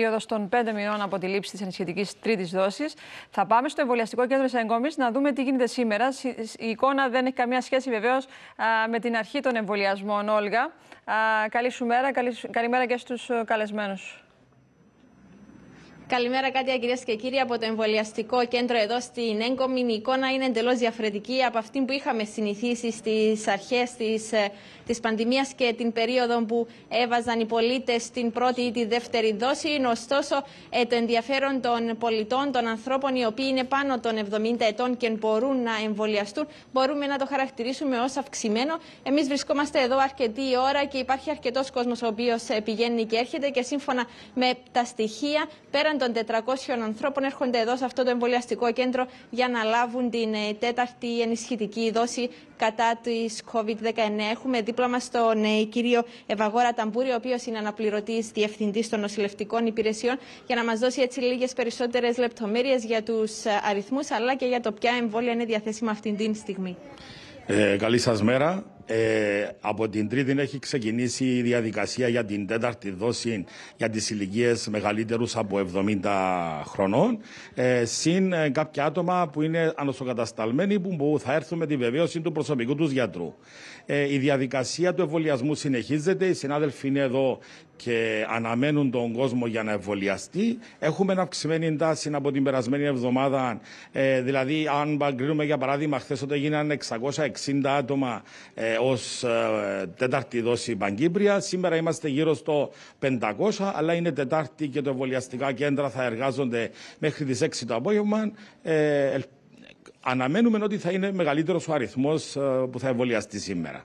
περίοδος των 5 μηνών από τη λήψη της ενισχυτικής τρίτης δόσης. Θα πάμε στο εμβολιαστικό κέντρο της Εγκόμη να δούμε τι γίνεται σήμερα. Η εικόνα δεν έχει καμία σχέση βεβαίως με την αρχή των εμβολιασμών, Όλγα. Καλή σου μέρα, καλημέρα και στους ε, καλεσμένους. Καλημέρα, Κάτια, κυρίες και κύριοι. Από το εμβολιαστικό κέντρο εδώ στην Έγκομη, η εικόνα είναι εντελώς διαφορετική από αυτή που είχαμε συνηθίσει στις αρχές της της ε, πανδημίας και την περίοδο που έβαζαν οι πολίτες την πρώτη ή τη δεύτερη δόση. Ωστόσο, ε, το ενδιαφέρον των πολιτών, των ανθρώπων οι οποίοι είναι πάνω των 70 ετών και μπορούν να εμβολιαστούν, μπορούμε να το χαρακτηρίσουμε ως αυξημένο. Εμείς βρισκόμαστε εδώ αρκετή ώρα και υπάρχει αρκετός κόσμος ο οποίος ε, πηγαίνει και έρχεται και σύμφωνα με τα στοιχεία, των 400 ανθρώπων έρχονται εδώ σε αυτό το εμβολιαστικό κέντρο για να λάβουν την ε, τέταρτη ενισχυτική δόση κατά της COVID-19. Έχουμε δίπλα μας τον ε, κύριο Ευαγόρα Ταμπούρη, ο οποίος είναι αναπληρωτής διευθυντής των νοσηλευτικών υπηρεσιών, για να μας δώσει έτσι λίγες περισσότερες λεπτομέρειες για τους ε, αριθμούς αλλά και για το ποια εμβόλια είναι διαθέσιμα αυτή τη στιγμή. καλή σας μέρα. Ε, από την Τρίτη έχει ξεκινήσει η διαδικασία για την τέταρτη δόση για τις ηλικίες μεγαλύτερους από 70 χρονών ε, συν ε, κάποια άτομα που είναι ανοσοκατασταλμένοι που θα έρθουν με τη βεβαίωση του προσωπικού τους γιατρού. Ε, η διαδικασία του εμβολιασμού συνεχίζεται, οι συνάδελφοι είναι εδώ και αναμένουν τον κόσμο για να εμβολιαστεί. Έχουμε ένα αυξημένη τάση από την περασμένη εβδομάδα. Ε, δηλαδή, αν παγκρίνουμε για παράδειγμα, χθες όταν έγιναν 660 άτομα ε, ε, ως ε, τέταρτη δόση Παγκύπρια. Σήμερα είμαστε γύρω στο 500, αλλά είναι τετάρτη και τα εμβολιαστικά κέντρα θα εργάζονται μέχρι τις 6 το απόγευμα. Ε, αναμένουμε ότι θα είναι μεγαλύτερος ο αριθμός που θα εμβολιαστεί σήμερα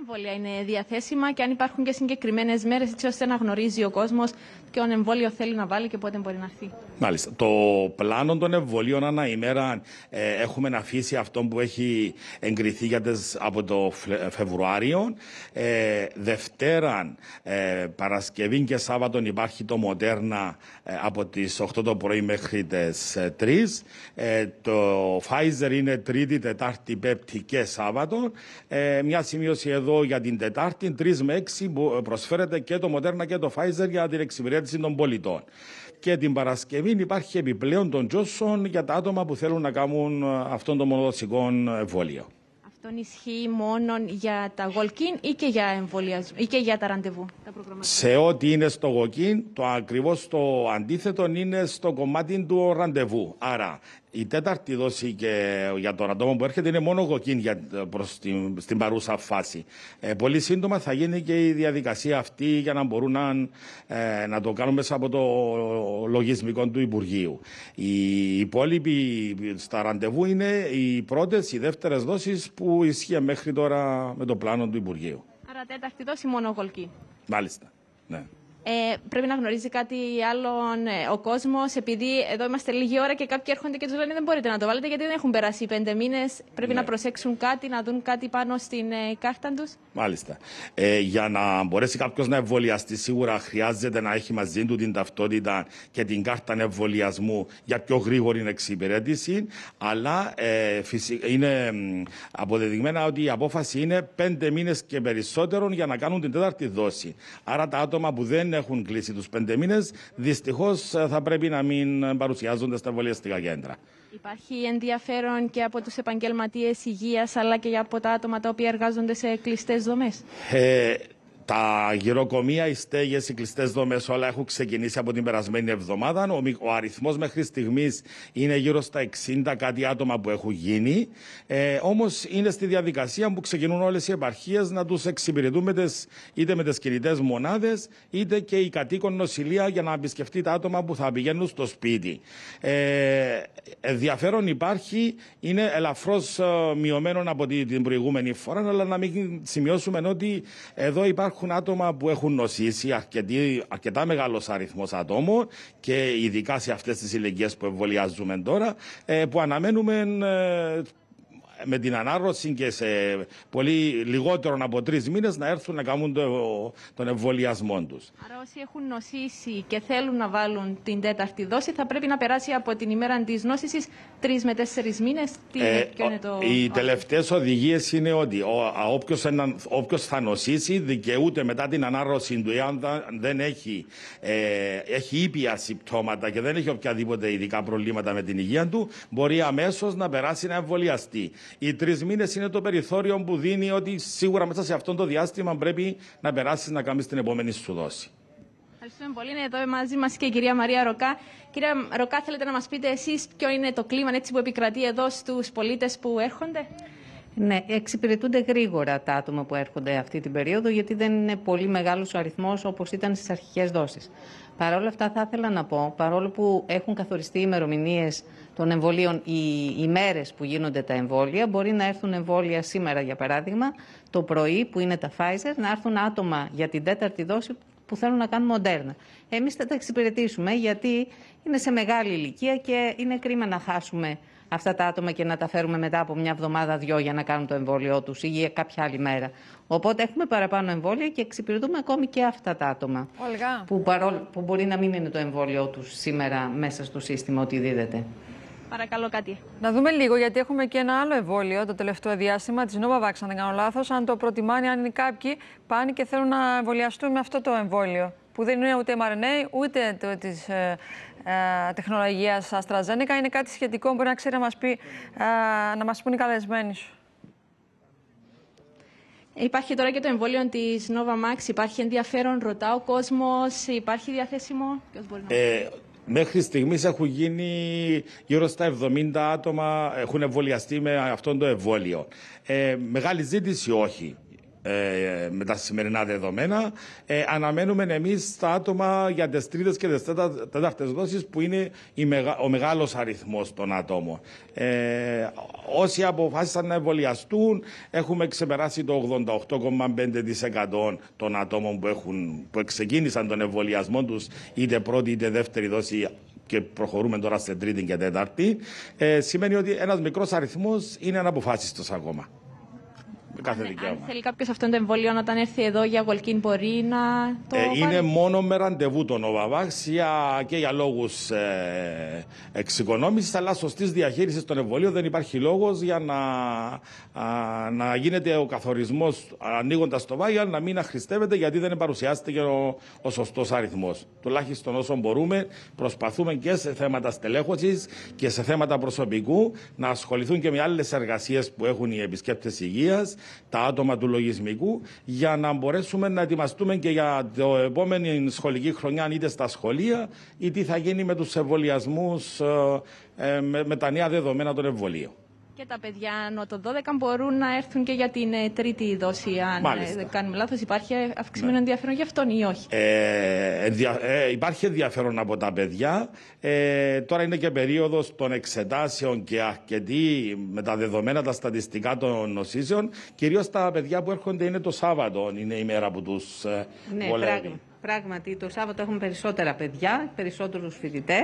εμβόλια είναι διαθέσιμα και αν υπάρχουν και συγκεκριμένες μέρες, έτσι ώστε να γνωρίζει ο κόσμος ποιον εμβόλιο θέλει να βάλει και πότε μπορεί να έρθει. Μάλιστα. Το πλάνο των εμβολίων ανά ημέρα ε, έχουμε αφήσει αυτό που έχει εγκριθεί για τις, από το ε, Φεβρουάριο. Ε, Δευτέρα, ε, Παρασκευή και Σάββατο υπάρχει το Μοντέρνα ε, από τις 8 το πρωί μέχρι τι 3. το Pfizer είναι Τρίτη, Τετάρτη, Πέπτη και Σάββατο. μια σημείωση εδώ για την Τετάρτη, 3 με 6, που ε, προσφέρεται και το μοντέρνα και το Φάιζερ για την εξυπηρέτηση των πολιτών. Και την Παρασκευή υπάρχει επιπλέον τον Johnson για τα άτομα που θέλουν να κάνουν ε, αυτόν τον μονοδοσικό ε, εμβόλιο. Αυτόν ισχύει μόνο για τα γολκίν ή και για, ή και για τα ραντεβού, Σε ό,τι είναι στο γολκίν, το ακριβώς το αντίθετο είναι στο κομμάτι του ραντεβού. Άρα, η τέταρτη δόση για τον ατόμο που έρχεται είναι μόνο γοκκίν στην παρούσα φάση. Ε, πολύ σύντομα θα γίνει και η διαδικασία αυτή για να μπορούν να, ε, να το κάνουν μέσα από το λογισμικό του Υπουργείου. Οι υπόλοιποι στα ραντεβού είναι οι πρώτες, οι δεύτερες δόσεις που ισχύει μέχρι τώρα με το πλάνο του Υπουργείου. Άρα τέταρτη δόση μόνο γολκή. Μάλιστα. Ναι. Ε, πρέπει να γνωρίζει κάτι άλλο ε, ο κόσμος, επειδή εδώ είμαστε λίγη ώρα και κάποιοι έρχονται και τους λένε δεν μπορείτε να το βάλετε γιατί δεν έχουν περάσει πέντε μήνες. Πρέπει ναι. να προσέξουν κάτι, να δουν κάτι πάνω στην ε, κάρτα τους. Μάλιστα. Ε, για να μπορέσει κάποιος να εμβολιαστεί, σίγουρα χρειάζεται να έχει μαζί του την ταυτότητα και την κάρτα εμβολιασμού για πιο γρήγορη εξυπηρέτηση. Αλλά ε, είναι αποδεδειγμένα ότι η απόφαση είναι πέντε μήνες και περισσότερο για να κάνουν την τέταρτη δόση. Άρα τα άτομα που δεν δεν έχουν κλείσει τους πέντε μήνες, δυστυχώς ε, θα πρέπει να μην παρουσιάζονται στα εμβολιαστικά κέντρα. Υπάρχει ενδιαφέρον και από τους επαγγελματίες υγείας αλλά και από τα άτομα τα οποία εργάζονται σε κλειστές δομές. Ε, τα γυροκομεία, οι στέγες, οι κλειστές δομές, όλα έχουν ξεκινήσει από την περασμένη εβδομάδα. Ο, ο αριθμός μέχρι στιγμής είναι γύρω στα 60 κάτι άτομα που έχουν γίνει. Ε, Όμως είναι στη διαδικασία που ξεκινούν όλες οι επαρχίες να τους εξυπηρετούν με τις, είτε με τις κινητές μονάδες, είτε και η κατοίκον νοσηλεία για να επισκεφτεί τα άτομα που θα πηγαίνουν στο σπίτι. Ε, ενδιαφέρον υπάρχει, είναι ελαφρώς ε, μειωμένο από την προηγούμενη φορά, αλλά να μην σημειώσουμε ότι εδώ υπάρχουν υπάρχουν άτομα που έχουν νοσήσει αρκετή, αρκετά μεγάλος αριθμός ατόμων και ειδικά σε αυτές τις ηλικίες που εμβολιαζούμε τώρα, ε, που αναμένουμε ε, με την ανάρρωση και σε πολύ λιγότερο από τρεις μήνες να έρθουν να κάνουν το, τον εμβολιασμό τους. Άρα, όσοι έχουν νοσήσει και θέλουν να βάλουν την τέταρτη δόση, θα πρέπει να περάσει από την ημέρα της νόσησης τρεις με τέσσερις μήνες. Τι ε, είναι το. Οι τελευταίες οδηγίες είναι ότι όποιο θα νοσήσει δικαιούται μετά την ανάρρωση του, εάν δεν έχει, ε, έχει ήπια συμπτώματα και δεν έχει οποιαδήποτε ειδικά προβλήματα με την υγεία του, μπορεί αμέσως να περάσει να εμβολιαστεί. Οι τρεις μήνες είναι το περιθώριο που δίνει ότι σίγουρα μέσα σε αυτό το διάστημα πρέπει να περάσεις να κάνεις την επόμενη σου δόση. Ευχαριστούμε πολύ. Είναι εδώ μαζί μας και η κυρία Μαρία Ροκά. Κυρία Ροκά, θέλετε να μας πείτε εσείς ποιο είναι το κλίμα έτσι που επικρατεί εδώ στους πολίτες που έρχονται. Ναι, εξυπηρετούνται γρήγορα τα άτομα που έρχονται αυτή την περίοδο, γιατί δεν είναι πολύ μεγάλος ο αριθμός όπως ήταν στις αρχικές δόσεις. Παρ' όλα αυτά θα ήθελα να πω, παρόλο που έχουν καθοριστεί οι ημερομηνίες των εμβολίων, οι ημέρε που γίνονται τα εμβόλια, μπορεί να έρθουν εμβόλια σήμερα, για παράδειγμα, το πρωί που είναι τα Pfizer, να έρθουν άτομα για την τέταρτη δόση που θέλουν να κάνουν μοντέρνα. Εμείς θα τα εξυπηρετήσουμε γιατί είναι σε μεγάλη ηλικία και είναι κρίμα να χάσουμε αυτά τα άτομα και να τα φέρουμε μετά από μια εβδομάδα, δυο για να κάνουν το εμβόλιο τους ή για κάποια άλλη μέρα. Οπότε έχουμε παραπάνω εμβόλια και εξυπηρετούμε ακόμη και αυτά τα άτομα. Που, παρόλ, που μπορεί να μην είναι το εμβόλιο τους σήμερα μέσα στο σύστημα ότι δίδεται. Παρακαλώ κάτι. Να δούμε λίγο, γιατί έχουμε και ένα άλλο εμβόλιο το τελευταίο διάστημα της Novavax, αν δεν κάνω λάθος. Αν το προτιμάνε, αν είναι κάποιοι, πάνε και θέλουν να εμβολιαστούν με αυτό το εμβόλιο. Που δεν είναι ούτε mRNA, ούτε της ε, ε τεχνολογίας AstraZeneca. Είναι κάτι σχετικό, μπορεί να ξέρει να μας ε, μα πούν οι καλεσμένοι σου. Υπάρχει τώρα και το εμβόλιο της Nova Max. Υπάρχει ενδιαφέρον, ρωτά ο κόσμος, υπάρχει διαθέσιμο. μπορεί να... ε, Μέχρι στιγμής έχουν γίνει γύρω στα 70 άτομα έχουν εμβολιαστεί με αυτό το εμβόλιο. Ε, μεγάλη ζήτηση όχι. Ε, με τα σημερινά δεδομένα. Ε, αναμένουμε εμείς τα άτομα για τις τρίτες και τις τέταρτες δόσεις, που είναι ο μεγάλος αριθμός των ατόμων. Ε, όσοι αποφάσισαν να εμβολιαστούν, έχουμε ξεπεράσει το 88,5% των ατόμων που, έχουν, που ξεκίνησαν τον εμβολιασμό τους, είτε πρώτη είτε δεύτερη δόση και προχωρούμε τώρα σε τρίτη και τέταρτη, σημαίνει ότι ένας μικρός αριθμός είναι αναποφάσιστος ακόμα. Ναι, κάθε ναι, ναι, Αν θέλει κάποιος αυτό το εμβόλιο όταν έρθει εδώ για γολκίν μπορεί να το. Ε, είναι μόνο με ραντεβού το ΟΒΑΒΑΞ και για λόγους ε, εξοικονόμησης αλλά σωστής διαχείρισης των εμβολίων δεν υπάρχει λόγος για να, να γίνεται ο καθορισμός ανοίγοντας το βάγιο να μην αχρηστεύεται γιατί δεν παρουσιάζεται και ο, ο σωστός αριθμός. Τουλάχιστον όσο μπορούμε, προσπαθούμε και σε θέματα στελέχωσης και σε θέματα προσωπικού να ασχοληθούν και με άλλες εργασίες που έχουν οι επισκέπτες υγείας τα άτομα του λογισμικού, για να μπορέσουμε να ετοιμαστούμε και για το επόμενη σχολική χρονιά, είτε στα σχολεία, ή τι θα γίνει με τους εμβολιασμούς, ε, ε, με, με τα νέα δεδομένα των εμβολίων. Και τα παιδιά άνω των 12 μπορούν να έρθουν και για την ε, τρίτη δόση, αν ε, Μάλιστα. κάνουμε λάθος. Υπάρχει ε, αυξημένο ναι. ενδιαφέρον για αυτόν ή όχι. Ε, ε, υπάρχει ενδιαφέρον από τα παιδιά. Ε, τώρα είναι και περίοδος των εξετάσεων και αρκετή με τα δεδομένα, τα στατιστικά των νοσήσεων. Κυρίως τα παιδιά που έρχονται είναι το Σάββατο, είναι η μέρα που τους ναι, βολεύει. Πράγματι, το Σάββατο έχουμε περισσότερα παιδιά, περισσότερους φοιτητές.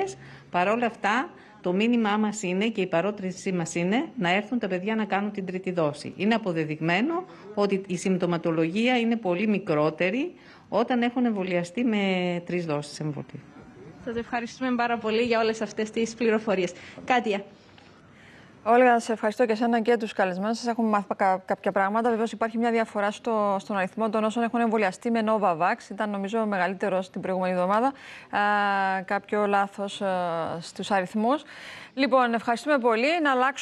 Παρ' όλα αυτά, το μήνυμά μας είναι και η παρότρινσή μας είναι να έρθουν τα παιδιά να κάνουν την τρίτη δόση. Είναι αποδεδειγμένο ότι η συμπτωματολογία είναι πολύ μικρότερη όταν έχουν εμβολιαστεί με τρεις δόσεις εμβολίου. Σας ευχαριστούμε πάρα πολύ για όλες αυτές τις πληροφορίες. Κάτια. Όλγα, σε ευχαριστώ και εσένα και τους καλεσμένους σας. Έχουμε μάθει κάποια πράγματα. Βεβαίως, υπάρχει μια διαφορά στο, στον αριθμό των όσων έχουν εμβολιαστεί με Novavax. Ήταν, νομίζω, μεγαλύτερο την προηγούμενη εβδομάδα. Α, κάποιο λάθος ε, στους αριθμούς. Λοιπόν, ευχαριστούμε πολύ. Να αλλάξουμε.